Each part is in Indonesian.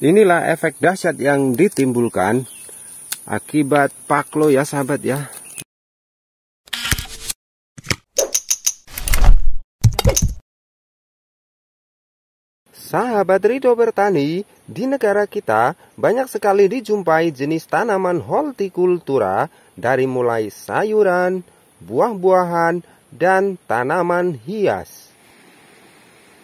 Inilah efek dahsyat yang ditimbulkan akibat paklo ya sahabat ya. Sahabat Ridho bertani, di negara kita banyak sekali dijumpai jenis tanaman hortikultura dari mulai sayuran, buah-buahan, dan tanaman hias.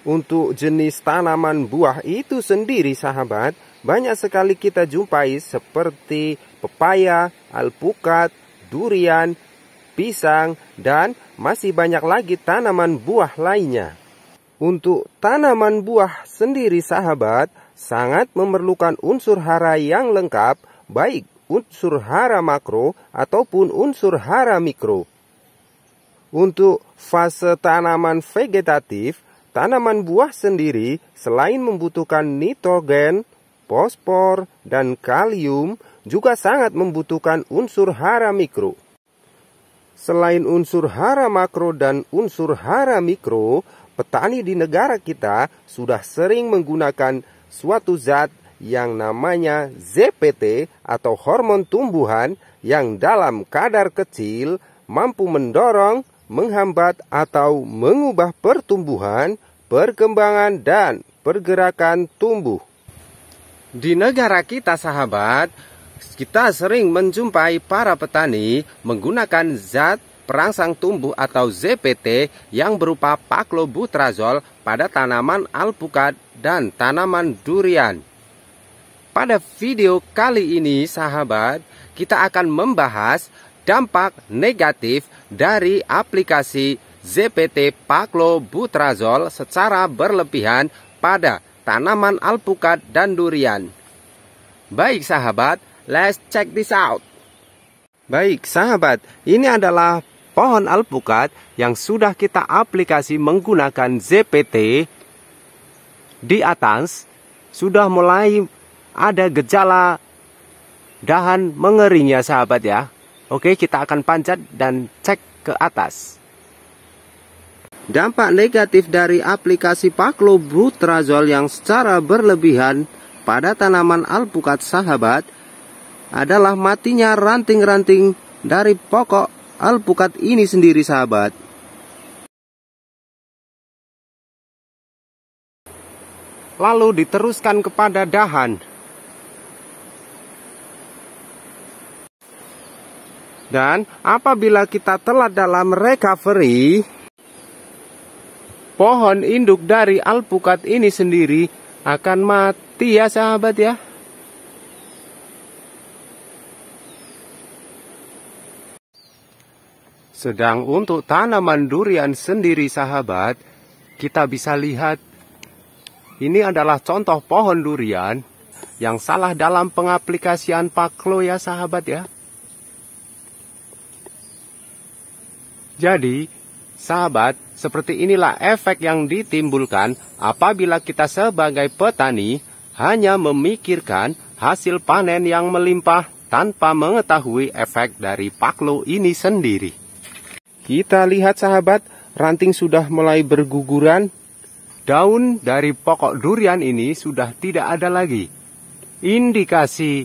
Untuk jenis tanaman buah itu sendiri sahabat, banyak sekali kita jumpai seperti pepaya, alpukat, durian, pisang, dan masih banyak lagi tanaman buah lainnya. Untuk tanaman buah sendiri sahabat, sangat memerlukan unsur hara yang lengkap, baik unsur hara makro ataupun unsur hara mikro. Untuk fase tanaman vegetatif, Tanaman buah sendiri selain membutuhkan nitrogen, fosfor, dan kalium juga sangat membutuhkan unsur hara mikro. Selain unsur hara makro dan unsur hara mikro, petani di negara kita sudah sering menggunakan suatu zat yang namanya ZPT atau hormon tumbuhan yang dalam kadar kecil mampu mendorong, menghambat atau mengubah pertumbuhan perkembangan dan pergerakan tumbuh. Di negara kita sahabat, kita sering menjumpai para petani menggunakan zat perangsang tumbuh atau ZPT yang berupa paklobutrazol pada tanaman alpukat dan tanaman durian. Pada video kali ini sahabat, kita akan membahas dampak negatif dari aplikasi ZPT Paklo Butrazol secara berlebihan pada tanaman alpukat dan durian. Baik sahabat, let's check this out. Baik sahabat, ini adalah pohon alpukat yang sudah kita aplikasi menggunakan ZPT di atas sudah mulai ada gejala dahan mengeringnya sahabat ya. Oke, kita akan panjat dan cek ke atas. Dampak negatif dari aplikasi paklobutrazol yang secara berlebihan pada tanaman alpukat sahabat adalah matinya ranting-ranting dari pokok alpukat ini sendiri sahabat. Lalu diteruskan kepada dahan. Dan apabila kita telat dalam recovery, pohon induk dari alpukat ini sendiri akan mati ya sahabat ya. Sedang untuk tanaman durian sendiri sahabat, kita bisa lihat ini adalah contoh pohon durian yang salah dalam pengaplikasian paklo ya sahabat ya. Jadi, Sahabat, seperti inilah efek yang ditimbulkan apabila kita sebagai petani hanya memikirkan hasil panen yang melimpah tanpa mengetahui efek dari paklo ini sendiri. Kita lihat sahabat, ranting sudah mulai berguguran. Daun dari pokok durian ini sudah tidak ada lagi. Indikasi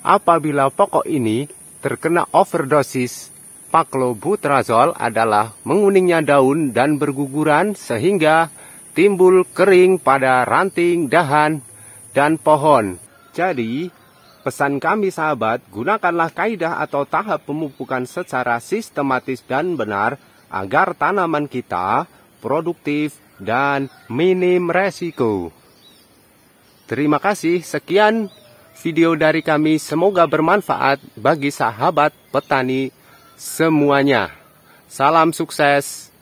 apabila pokok ini terkena overdosis paklobutrazol adalah menguningnya daun dan berguguran sehingga timbul kering pada ranting, dahan, dan pohon. Jadi, pesan kami sahabat, gunakanlah kaidah atau tahap pemupukan secara sistematis dan benar agar tanaman kita produktif dan minim resiko. Terima kasih, sekian video dari kami. Semoga bermanfaat bagi sahabat petani semuanya. Salam sukses.